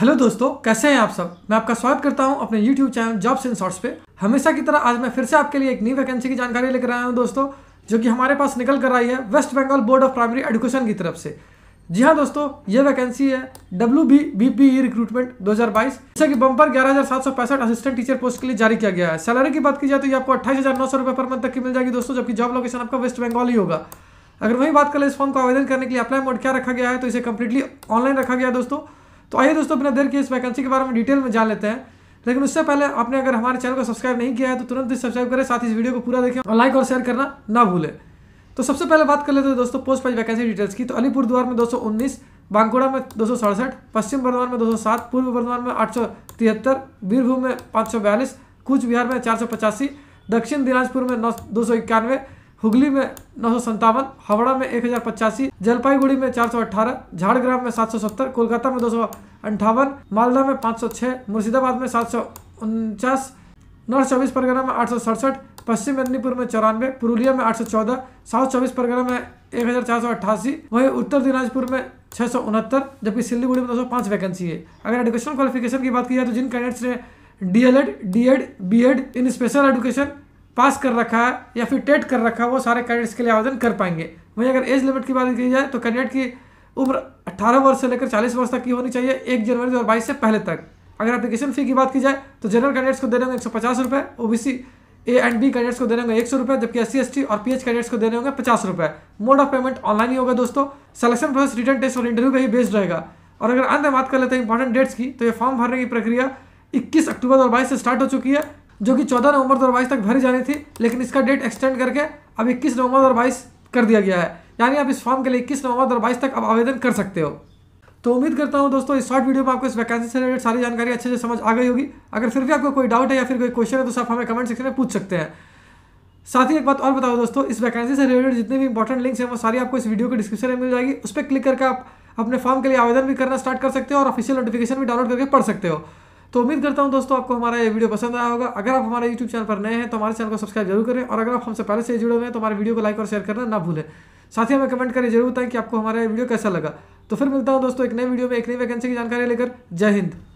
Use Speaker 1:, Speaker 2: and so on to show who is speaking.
Speaker 1: hello दोस्तों कैसे हैं आप सब मैं आपका स्वागत करता हूं अपने YouTube channel jobs in shorts पे हमेशा की तरह आज मैं फिर से आपके लिए एक नई वैकेंसी की जानकारी लेकर आया हूं दोस्तों जो कि हमारे पास निकल कर आई है West Bengal board of primary education की तरफ से जी हाँ दोस्तों ये वैकेंसी है W B B P recruitment दो हज़ार बाईस जैसे कि बम्पर ग्यारह हज़ार सात सौ पैंसठ असिस्टेंट टीचर पोस्ट के लिए जारी किया गया है सैलरी की बात की जाए तो ये आपको अट्ठाईस हज़ार नौ सौ रुपये पर मंथ तक की मिल जाएगी दोस्तों जबकि जॉब लोकेशन आपका वेस्ट बंगाल ही होगा अगर वही बात करें इस फॉर्म को आवेदन करने के लिए अप्लाई मोड क्या रखा गया है तो इसे कंप्लीटली ऑनलाइन रखा गया दोस्तों तो आइए दोस्तों बिना देर के इस वैकेंसी के बारे में डिटेल में जान लेते हैं लेकिन उससे पहले आपने अगर हमारे चैनल को सब्सक्राइब नहीं किया है तो तुरंत ही सब्सक्राइब करें साथ इस वीडियो को पूरा देखें और लाइक और शेयर करना ना भूलें तो सबसे पहले बात कर लेते हैं दोस्तों पोस्ट पाइज वैकेंसी डिटेल्स की तो अलीपुर द्वार में दो बांकुड़ा में दो पश्चिम बर्धमान में दो पूर्व बर्धमान में आठ बीरभूम में पाँच सौ कुछ बिहार में चार दक्षिण दिनाजपुर में नौ हुगली में नौ सौ संतावन हावड़ा में एक हजार पचासी जलपाईगुड़ी में चार सौ अट्ठारह झाड़ग्राम में सात सौ सत्तर कोलकाता में दो सौ अंठावन मालदा में पाँच सौ छः मुर्शिदाबाद में सात सौ उनचास नॉर्थ चौबीस परगना में आठ सौ सड़सठ पश्चिम मेदनीपुर में चौरानवे पुरुलिया में आठ सौ चौदह साउथ चौबीस परगना में एक हज़ार चार सौ अट्ठासी वहीं उत्तर दिनाजपुर में छः सौ उनहत्तर जबकि सिल्लीगुड़ी में दो सौ पाँच वैकेंसी है अगर एडुकेशन क्वालिफिकेशन की बात की जाए तो जिन कैंडिडेट्स ने D El Ed D Ed B Ed in special education pass कर रखा है या फिर टेट कर रखा है वो सारे कैंडिडेट्स के लिए आवेदन कर पाएंगे वहीं अगर एज लिमिट की बात की जाए तो कैंडिडेट की उम्र 18 वर्ष से लेकर 40 वर्ष तक की होनी चाहिए एक जनवरी दो से पहले तक अगर एप्लीकेशन फ़ी की बात की जाए तो जनरल कैंडिडेट्स को देने होंगे एक सौ पचास रुपये O B C A and B candidates को देने होंगे एक सौ रुपये जबकि एस सी और पी एच कैंडिडेट्स को देने होंगे पचास रुपये मोड ऑफ पेमेंट ऑनलाइन ही होगा दोस्तों सिलेक्शन प्रोसेस रिटर्न टेस्ट और इंटरव्यू पर ही बेस्ड रहेगा और अगर अंत में बात कर लेते हैं इंपॉर्टेंट डेट्स की तो ये फॉर्म भरने की प्रक्रिया 21 अक्टूबर 2022 से स्टार्ट हो चुकी है जो कि 14 नवंबर 2022 तक भरी जानी थी लेकिन इसका डेट एक्सटेंड करके अब इक्कीस नवंबर 2022 कर दिया गया है यानी आप इस फॉर्म के लिए इक्कीस नवंबर 2022 तक अब आवेदन कर सकते हो तो उम्मीद करता हूँ दोस्तों इस शॉर्ट वीडियो में आपको इस वैकेंसी से रिलेटेड सारी जानकारी अच्छे से समझ आ गई होगी अगर फिर भी आपको कोई डाउट है या फिर कोई क्वेश्चन है तो आप हमें कमेंट सेक्शन में पूछ सकते हैं साथ ही एक बात और बताओ दोस्तों इस वैकेंसी से रिलेटेड जितने भी इंपॉर्टेंट लिंक्स हैं वो सारी आपको इस वीडियो के डिस्क्रिप्शन में मिल जाएगी उस पर क्लिक करके आप अपने फॉर्म के लिए आवेदन भी करना स्टार्ट कर सकते हो और ऑफिशियल नोटिफिकेशन भी डाउनलोड करके पढ़ सकते हो तो उम्मीद करता हूँ दोस्तों आपको हमारा ये वीडियो पसंद आया होगा अगर आप हमारे यूट्यूब चैनल पर नए हैं तो हमारे चैनल को सब्सक्राइब जरूर करें और अगर आप हमसे पहले से जुड़े हुए हैं तो हमारे वीडियो को लाइक और शेयर करना ना भूलें साथ ही हमें कमेंट करें जरूर बताएं कि आपको हमारा वीडियो कैसा लगा तो फिर मिलता हूँ दोस्तों एक नए वीडियो में एक नई वैकेंसी की जानकारी लेकर जय हिंद